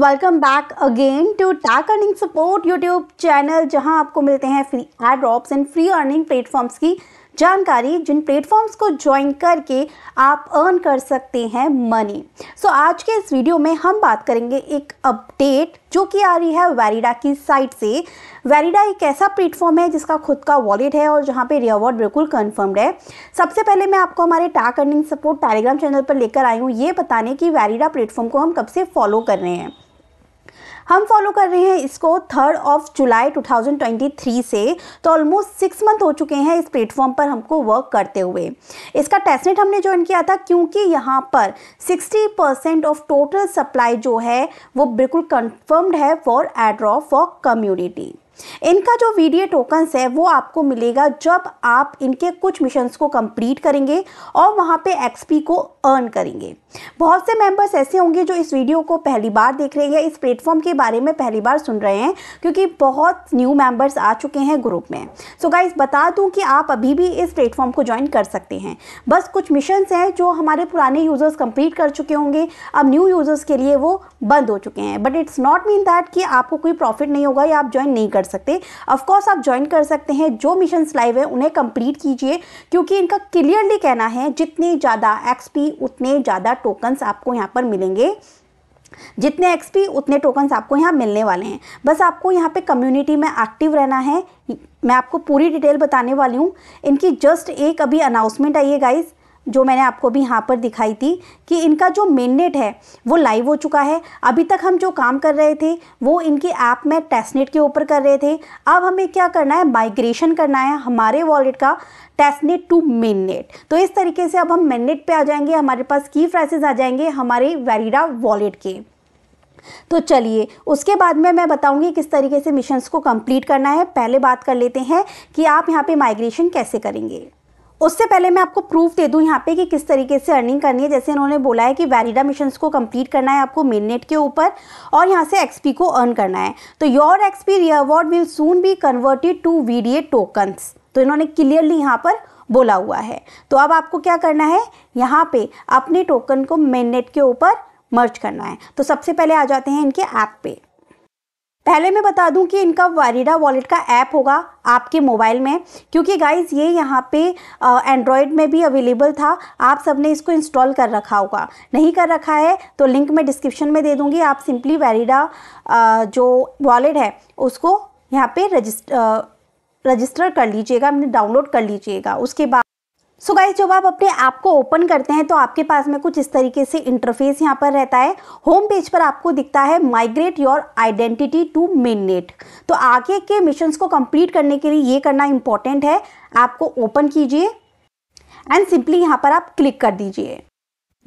welcome back again to tech earning support YouTube channel जहां आपको मिलते हैं free ad drops and free earning platforms की जानकारी जिन प्लेटफॉर्म्स को ज्वाइन करके आप अर्न कर सकते हैं मनी सो so, आज के इस वीडियो में हम बात करेंगे एक अपडेट जो कि आ रही है वेरिडा की साइट से वेरिडा एक ऐसा प्लेटफॉर्म है जिसका खुद का वॉलेट है और जहाँ पे रिवॉर्ड बिल्कुल कन्फर्म्ड है सबसे पहले मैं आपको हमारे tech earning support Telegram channel पर लेकर आई हूँ ये बताने कि वेरिडा प्लेटफॉर्म को हम कब से फॉलो कर रहे हैं हम फॉलो कर रहे हैं इसको थर्ड ऑफ जुलाई 2023 से तो ऑलमोस्ट सिक्स मंथ हो चुके हैं इस प्लेटफॉर्म पर हमको वर्क करते हुए इसका टेस्टनेट हमने ज्वाइन किया था क्योंकि यहाँ पर 60 परसेंट ऑफ टोटल सप्लाई जो है वो बिल्कुल कंफर्म्ड है फॉर एड्रॉ फॉर कम्युनिटी इनका जो वीडियो टोकन्स है वो आपको मिलेगा जब आप इनके कुछ मिशंस को कंप्लीट करेंगे और वहाँ पे एक्सपी को अर्न करेंगे बहुत से मेंबर्स ऐसे होंगे जो इस वीडियो को पहली बार देख रहे हैं या इस प्लेटफॉर्म के बारे में पहली बार सुन रहे हैं क्योंकि बहुत न्यू मेंबर्स आ चुके हैं ग्रुप में सो so गाइस बता दूं कि आप अभी भी इस प्लेटफॉर्म को ज्वाइन कर सकते हैं बस कुछ मिशंस हैं जो हमारे पुराने यूज़र्स कंप्लीट कर चुके होंगे अब न्यू यूज़र्स के लिए वो बंद हो चुके हैं but it's not mean that कि आपको कोई प्रॉफिट नहीं होगा या आप ज्वाइन नहीं कर सकते ऑफकोर्स आप ज्वाइन कर सकते हैं जो मिशन लाइव है उन्हें कंप्लीट कीजिए क्योंकि इनका क्लियरली कहना है जितने ज़्यादा एक्सपी उतने ज़्यादा टोकन्स आपको यहाँ पर मिलेंगे जितने एक्सपी उतने टोकन्स आपको यहाँ मिलने वाले हैं बस आपको यहाँ पे कम्युनिटी में एक्टिव रहना है मैं आपको पूरी डिटेल बताने वाली हूँ इनकी जस्ट एक अभी अनाउंसमेंट आई है गाइज जो मैंने आपको भी यहाँ पर दिखाई थी कि इनका जो मेननेट है वो लाइव हो चुका है अभी तक हम जो काम कर रहे थे वो इनकी ऐप में टेस्टनेट के ऊपर कर रहे थे अब हमें क्या करना है माइग्रेशन करना है हमारे वॉलेट का टेस्टनेट टू मेननेट तो इस तरीके से अब हम मेननेट पे आ जाएंगे हमारे पास की फ्रेसेस आ जाएंगे हमारे वेरीडा वॉलेट के तो चलिए उसके बाद में मैं बताऊंगी किस तरीके से मिशंस को कंप्लीट करना है पहले बात कर लेते हैं कि आप यहाँ पे माइग्रेशन कैसे करेंगे उससे पहले मैं आपको प्रूफ दे दूं यहाँ पे कि किस तरीके से अर्निंग करनी है जैसे इन्होंने बोला है कि वैरिडा मिशन को कंप्लीट करना है आपको मेननेट के ऊपर और यहाँ से एक्सपी को अर्न करना है तो your XP reward will soon be converted to V tokens तो इन्होंने क्लियरली यहाँ पर बोला हुआ है तो अब आपको क्या करना है यहाँ पे अपने टोकन को मेननेट के ऊपर मर्ज करना है तो सबसे पहले आ जाते हैं इनके ऐप पे पहले मैं बता दूं कि इनका वारीडा वॉलेट का ऐप होगा आपके मोबाइल में क्योंकि गाइज ये यहाँ पे एंड्रॉयड में भी अवेलेबल था आप सबने इसको इंस्टॉल कर रखा होगा नहीं कर रखा है तो लिंक मैं डिस्क्रिप्शन में दे दूँगी आप सिंपली वारीडा जो वॉलेट है उसको यहाँ पे रजिस्ट रजिस्टर कर लीजिएगा डाउनलोड कर लीजिएगा उसके बाद सो गाइस गाइज जब आप अपने ऐप को ओपन करते हैं तो आपके पास में कुछ इस तरीके से इंटरफेस यहाँ पर रहता है होम पेज पर आपको दिखता है migrate your identity to main net तो आगे के मिशंस को कंप्लीट करने के लिए ये करना इंपॉर्टेंट है ऐप को ओपन कीजिए एंड सिंपली यहाँ पर आप क्लिक कर दीजिए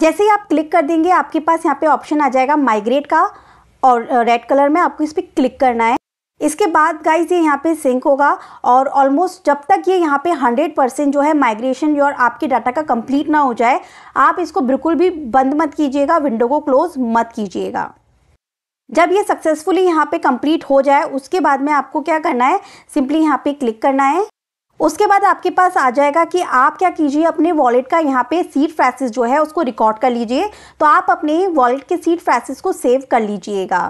जैसे ही आप क्लिक कर देंगे आपके पास यहाँ पे ऑप्शन आ जाएगा माइग्रेट का और रेड कलर में आपको इस पर क्लिक करना है इसके बाद गाइज ये यहाँ पे सिंक होगा और ऑलमोस्ट जब तक ये यहाँ पे 100 परसेंट जो है माइग्रेशन और आपके डाटा का कंप्लीट ना हो जाए आप इसको बिल्कुल भी बंद मत कीजिएगा विंडो को क्लोज मत कीजिएगा जब ये सक्सेसफुली यहाँ पे कंप्लीट हो जाए उसके बाद में आपको क्या करना है सिंपली यहाँ पे क्लिक करना है उसके बाद आपके पास आ जाएगा कि आप क्या कीजिए अपने वॉलेट का यहाँ पे सीट फ्रैसेस जो है उसको रिकॉर्ड कर लीजिए तो आप अपने वॉलेट के सीट फ्रैसेस को सेव कर लीजिएगा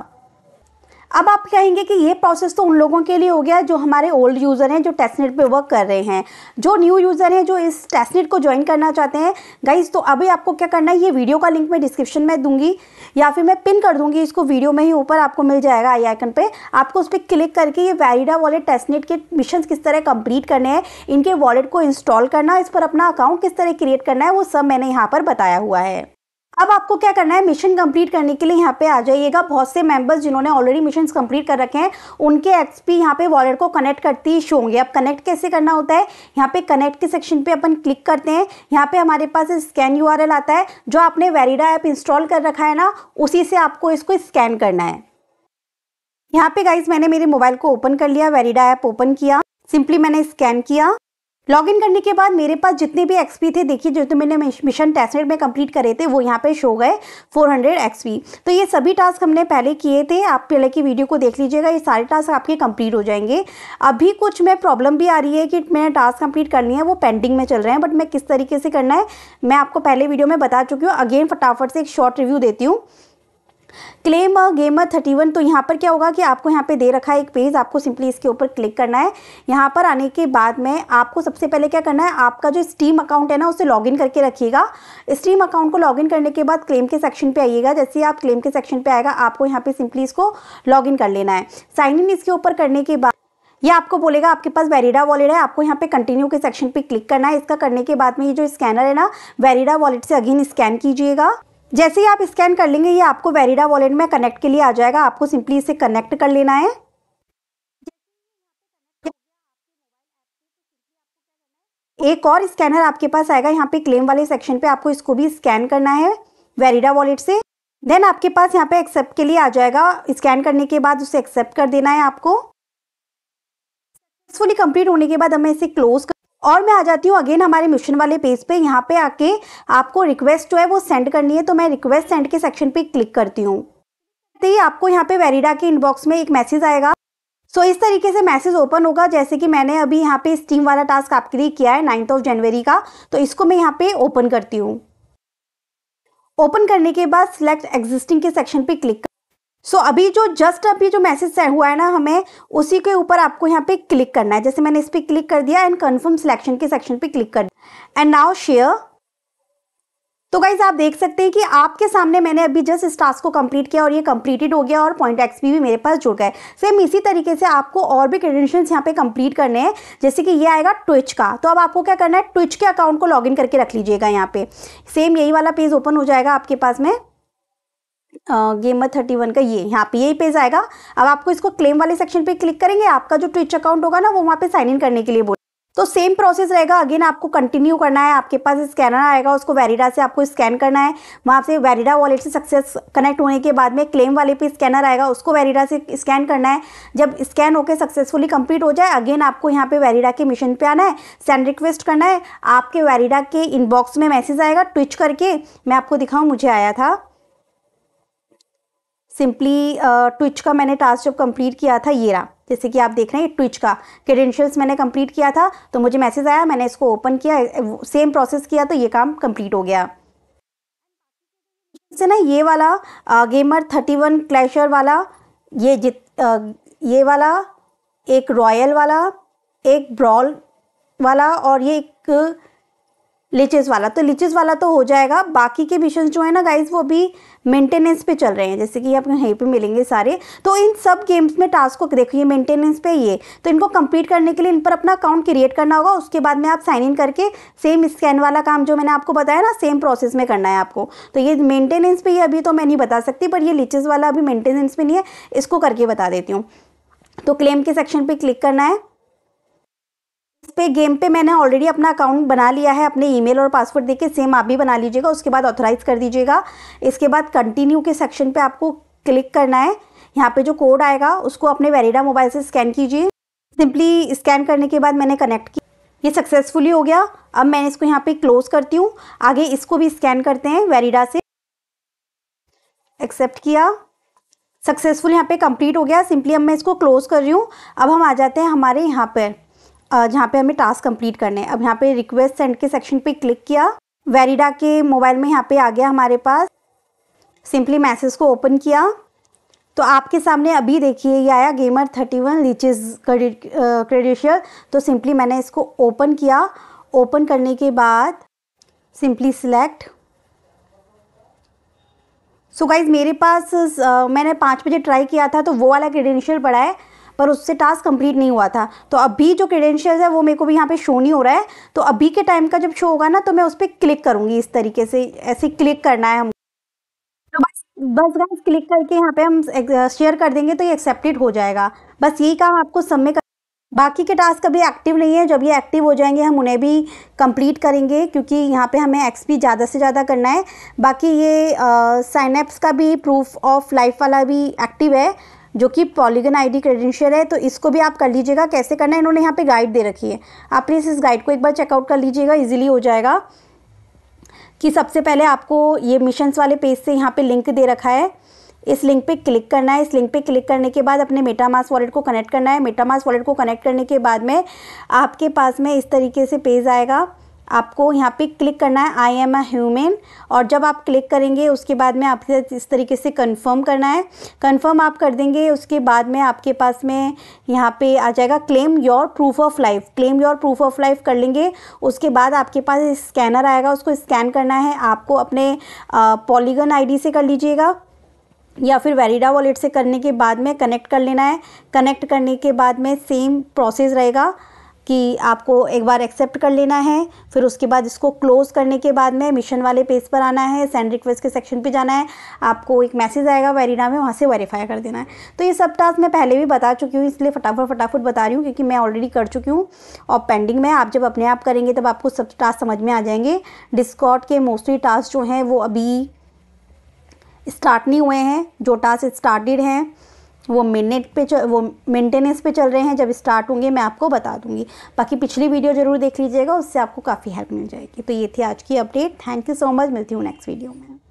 अब आप कहेंगे कि ये प्रोसेस तो उन लोगों के लिए हो गया जो हमारे ओल्ड यूज़र हैं जो टेस्टनेट पे वर्क कर रहे हैं जो न्यू यूज़र हैं जो इस टेस्टनेट को ज्वाइन करना चाहते हैं गाइज तो अभी आपको क्या करना है ये वीडियो का लिंक मैं डिस्क्रिप्शन में दूंगी या फिर मैं पिन कर दूंगी इसको वीडियो में ही ऊपर आपको मिल जाएगा आई आइकन पर आपको उस पर क्लिक करके ये वैरिडा वॉलेट टेस्टनेट के मिशन किस तरह कंप्लीट करने हैं इनके वॉलेट को इंस्टॉल करना इस पर अपना अकाउंट किस तरह क्रिएट करना है वो सब मैंने यहाँ पर बताया हुआ है अब आपको क्या करना है मिशन कंप्लीट करने के लिए यहाँ पे आ जाइएगा बहुत से मेंबर्स जिन्होंने ऑलरेडी मिशन कंप्लीट कर रखे हैं उनके एक्सपी यहाँ पे वॉलेट को कनेक्ट करती ही शो होंगे अब कनेक्ट कैसे करना होता है यहाँ पे कनेक्ट के सेक्शन पे अपन क्लिक करते हैं यहाँ पे हमारे पास स्कैन यू आता है जो आपने वेरीडा ऐप इंस्टॉल कर रखा है ना उसी से आपको इसको स्कैन करना है यहाँ पे गाइज मैंने मेरे मोबाइल को ओपन कर लिया वेरीडा ऐप ओपन किया सिंपली मैंने स्कैन किया लॉगिन करने के बाद मेरे पास जितने भी एक्सपी थे देखिए जो तो मैंने मिशन टेस्टनेट में कंप्लीट करे थे वो यहाँ पे शो गए 400 एक्सपी तो ये सभी टास्क हमने पहले किए थे आप पहले की वीडियो को देख लीजिएगा ये सारे टास्क आपके कंप्लीट हो जाएंगे अभी कुछ में प्रॉब्लम भी आ रही है कि मैंने टास्क कंप्लीट करनी है वो पेंडिंग में चल रहे हैं बट मैं किस तरीके से करना है मैं आपको पहले वीडियो में बता चुकी हूँ अगेन फटाफट से एक शॉर्ट रिव्यू देती हूँ क्लेम गेमर थर्टी वन तो यहाँ पर क्या होगा कि आपको यहाँ पे दे रखा है एक पेज आपको सिंपली इसके ऊपर क्लिक करना है यहाँ पर आने के बाद में आपको सबसे पहले क्या करना है आपका जो स्टीम अकाउंट है ना उसे लॉगिन करके रखिएगा स्टीम अकाउंट को लॉगिन करने के बाद क्लेम के सेक्शन पे आइएगा जैसे आप क्लेम के सेक्शन पे आएगा आपको यहाँ पे सिंपली इसको लॉगिन कर लेना है साइन इन इसके ऊपर करने के बाद ये आपको बोलेगा आपके पास वेरिडा वॉलेट है आपको यहाँ पे कंटिन्यू के सेक्शन पे क्लिक करना है इसका करने के बाद में ये जो स्कैनर है ना वेरिडा वॉलेट से अगेन स्कैन कीजिएगा जैसे ही आप स्कैन कर लेंगे ये आपको वेरिडा वॉलेट में कनेक्ट के लिए आ जाएगा आपको सिंपली इसे कनेक्ट कर लेना है एक और स्कैनर आपके पास आएगा यहाँ पे क्लेम वाले सेक्शन पे आपको इसको भी स्कैन करना है वेरिडा वॉलेट से देन आपके पास यहाँ पे एक्सेप्ट के लिए आ जाएगा स्कैन करने के बाद उसे एक्सेप्ट कर देना है आपको कंप्लीट होने के बाद हमें इसे क्लोज और मैं आ जाती हूँ अगेन हमारे मिशन वाले पेज पे यहाँ पे आके आपको रिक्वेस्ट जो है वो सेंड करनी है तो मैं रिक्वेस्ट सेंड के सेक्शन पे क्लिक करती हूँ तो ही आपको यहाँ पे वेरिडा के इनबॉक्स में एक मैसेज आएगा सो इस तरीके से मैसेज ओपन होगा जैसे कि मैंने अभी यहाँ पे स्टीम वाला टास्क आपके लिए किया है नाइन्थ ऑफ जनवरी का तो इसको मैं यहाँ पे ओपन करती हूँ ओपन करने के बाद सिलेक्ट एग्जिस्टिंग के सेक्शन पे क्लिक सो so, अभी जो जस्ट अभी जो मैसेज हुआ है ना हमें उसी के ऊपर आपको यहाँ पे क्लिक करना है जैसे मैंने इस पर क्लिक कर दिया एंड कंफर्म सिलेक्शन के सेक्शन पे क्लिक कर एंड नाउ शेयर तो गाइज आप देख सकते हैं कि आपके सामने मैंने अभी जस्ट इस टास्क को कंप्लीट किया और ये कंप्लीटेड हो गया और पॉइंट एक्सपी भी मेरे पास जुड़ गए सेम इसी तरीके से आपको और भी क्रेडेंशियल्स यहाँ पे कंप्लीट करने हैं जैसे कि ये आएगा ट्विच का तो अब आपको क्या करना है ट्विच के अकाउंट को लॉग करके रख लीजिएगा यहाँ पे सेम यही वाला पेज ओपन हो जाएगा आपके पास में गेमर थर्टी वन का ये यहाँ पे यही पेज आएगा अब आपको इसको क्लेम वाले सेक्शन पे क्लिक करेंगे आपका जो ट्विच अकाउंट होगा ना वो वहाँ पे साइन इन करने के लिए बोले तो सेम प्रोसेस रहेगा अगेन आपको कंटिन्यू करना है आपके पास स्कैनर आएगा उसको वेरिडा से आपको स्कैन करना है वहाँ से वेरिडा वॉलेट से सक्सेस कनेक्ट होने के बाद में क्लेम वाले पे स्कैनर आएगा उसको वेरीडा से स्कैन करना है जब स्कैन होकर सक्सेसफुली कंप्लीट हो जाए अगेन आपको यहाँ पे वेरिडा के मिशन पे आना है सेंड रिक्वेस्ट करना है आपके वेरिडा के इनबॉक्स में मैसेज आएगा ट्विच करके मैं आपको दिखाऊँ मुझे आया था सिंपली ट्विच uh, का मैंने टास्क जब कंप्लीट किया था ये रहा जैसे कि आप देख रहे हैं ट्विच का क्रेडेंशियल्स मैंने कंप्लीट किया था तो मुझे मैसेज आया मैंने इसको ओपन किया सेम प्रोसेस किया तो ये काम कंप्लीट हो गया से ना ये वाला आ, गेमर थर्टी वन क्लैशर वाला ये जित आ, uh, ये वाला एक रॉयल वाला एक ब्रॉल वाला और ये एक लीचेज़ वाला तो लीचेज़ वाला तो हो जाएगा बाकी के मिशन जो है ना गाइज वो अभी मेंटेनेंस पे चल रहे हैं जैसे कि आपको यहीं पे मिलेंगे सारे तो इन सब गेम्स में टास्क को देखिए मेंटेनेंस पे ये तो इनको कंप्लीट करने के लिए इन पर अपना अकाउंट क्रिएट करना होगा उसके बाद में आप साइन इन करके सेम स्कैन वाला काम जो मैंने आपको बताया ना सेम प्रोसेस में करना है आपको तो ये मेंटेनेंस पे ये अभी तो मैं नहीं बता सकती पर ये लीचेज़ वाला अभी मेंटेनेंस में नहीं है इसको करके बता देती हूँ तो क्लेम के सेक्शन पर क्लिक करना है इस पे गेम पे मैंने ऑलरेडी अपना अकाउंट बना लिया है अपने ईमेल और पासवर्ड देके सेम आप भी बना लीजिएगा उसके बाद ऑथराइज़ कर दीजिएगा इसके बाद कंटिन्यू के सेक्शन पे आपको क्लिक करना है यहाँ पे जो कोड आएगा उसको अपने वेरिडा मोबाइल से स्कैन कीजिए सिंपली स्कैन करने के बाद मैंने कनेक्ट किया ये सक्सेसफुली हो गया अब मैं इसको यहाँ पे क्लोज करती हूँ आगे इसको भी स्कैन करते हैं वेरिडा से एक्सेप्ट किया सक्सेसफुल यहाँ पे कंप्लीट हो गया सिंपली अब मैं इसको क्लोज कर रही हूँ अब हम आ जाते हैं हमारे यहाँ पर जहाँ पे हमें टास्क कंप्लीट करने हैं अब यहाँ पे रिक्वेस्ट सेंड के सेक्शन पे क्लिक किया वेरिडा के मोबाइल में यहाँ पे आ गया हमारे पास सिंपली मैसेज को ओपन किया तो आपके सामने अभी देखिए ये आया गेमर थर्टी वन लीचेज क्रेडिशियल तो सिंपली मैंने इसको ओपन किया ओपन करने के बाद सिंपली सिलेक्ट सो गाइज मेरे पास uh, मैंने पाँच बजे ट्राई किया था तो वो वाला क्रेडेंशियल पड़ा है पर उससे टास्क कंप्लीट नहीं हुआ था तो अभी जो क्रेडेंशियल्स है वो मेरे को भी यहाँ पे शो नहीं हो रहा है तो अभी के टाइम का जब शो होगा ना तो मैं उस पर क्लिक करूंगी इस तरीके से ऐसे क्लिक करना है हम तो बस बस गाइस क्लिक करके यहाँ पे हम शेयर कर देंगे तो ये एक्सेप्टेड हो जाएगा बस यही काम आपको सब में कर... बाकी के टास्क अभी एक्टिव नहीं है जब ये एक्टिव हो जाएंगे हम उन्हें भी कंप्लीट करेंगे क्योंकि यहाँ पे हमें एक्सपी ज़्यादा से ज़्यादा करना है बाकी ये साइनएप्स का भी प्रूफ ऑफ लाइफ वाला भी एक्टिव है जो कि पॉलीगन आईडी क्रेडेंशियल है तो इसको भी आप कर लीजिएगा कैसे करना है इन्होंने यहाँ पे गाइड दे रखी है आप प्लीज़ इस गाइड को एक बार चेकआउट कर लीजिएगा इजीली हो जाएगा कि सबसे पहले आपको ये मिशंस वाले पेज से यहाँ पे लिंक दे रखा है इस लिंक पे क्लिक करना है इस लिंक पे क्लिक करने के बाद अपने मेटामास वॉलेट को कनेक्ट करना है मेटामास वॉलेट को कनेक्ट करने के बाद में आपके पास में इस तरीके से पेज आएगा आपको यहाँ पे क्लिक करना है आई एम अ ह्यूमेन और जब आप क्लिक करेंगे उसके बाद में आपके इस तरीके से कंफर्म करना है कंफर्म आप कर देंगे उसके बाद में आपके पास में यहाँ पे आ जाएगा claim your proof of life claim your proof of life कर लेंगे उसके बाद आपके पास स्कैनर आएगा उसको स्कैन करना है आपको अपने पॉलीगन आई से कर लीजिएगा या फिर वेरिडा वॉलेट से करने के बाद में कनेक्ट कर लेना है कनेक्ट करने के बाद में सेम प्रोसेस रहेगा कि आपको एक बार एक्सेप्ट कर लेना है फिर उसके बाद इसको क्लोज़ करने के बाद में मिशन वाले पेज पर आना है सेंड रिक्वेस्ट के सेक्शन पे जाना है आपको एक मैसेज आएगा वेरीना में वहाँ से वेरीफाई कर देना है तो ये सब टास्क मैं पहले भी बता चुकी हूँ इसलिए फटाफट फटाफट बता रही हूँ क्योंकि मैं ऑलरेडी कर चुकी हूँ और पेंडिंग में आप जब अपने आप करेंगे तब आपको सब टास्क समझ में आ जाएंगे डिस्कॉट के मोस्टली टास्क जो हैं वो अभी स्टार्ट नहीं हुए हैं जो टास्क स्टार्टेड हैं वो मिनट पे वो मेंटेनेंस पे चल रहे हैं जब स्टार्ट होंगे मैं आपको बता दूंगी बाकी पिछली वीडियो ज़रूर देख लीजिएगा उससे आपको काफ़ी हेल्प मिल जाएगी तो ये थी आज की update thank you so much मिलती हूँ नेक्स्ट वीडियो में